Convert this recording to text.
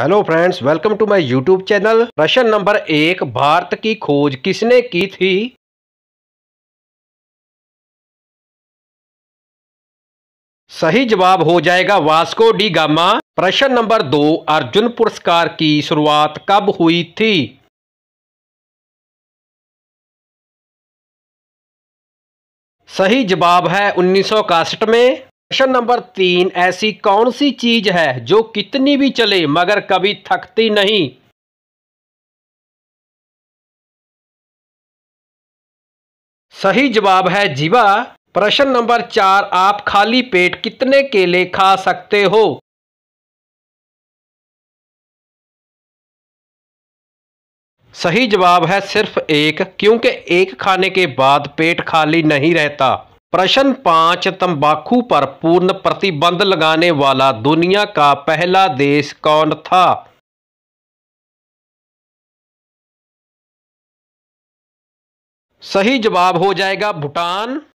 hello friends welcome to my YouTube channel प्रश्न नंबर एक भारत की खोज किसने की थी सही जवाब हो जाएगा वास्को डी गामा प्रश्न नंबर दो अर्जुन पुरस्कार की शुरुआत कब हुई थी सही जवाब है उन्नीस में प्रश्न नंबर तीन ऐसी कौन सी चीज है जो कितनी भी चले मगर कभी थकती नहीं सही जवाब है जीवा प्रश्न नंबर चार आप खाली पेट कितने केले खा सकते हो सही जवाब है सिर्फ एक क्योंकि एक खाने के बाद पेट खाली नहीं रहता प्रश्न पाँच तंबाकू पर पूर्ण प्रतिबंध लगाने वाला दुनिया का पहला देश कौन था सही जवाब हो जाएगा भूटान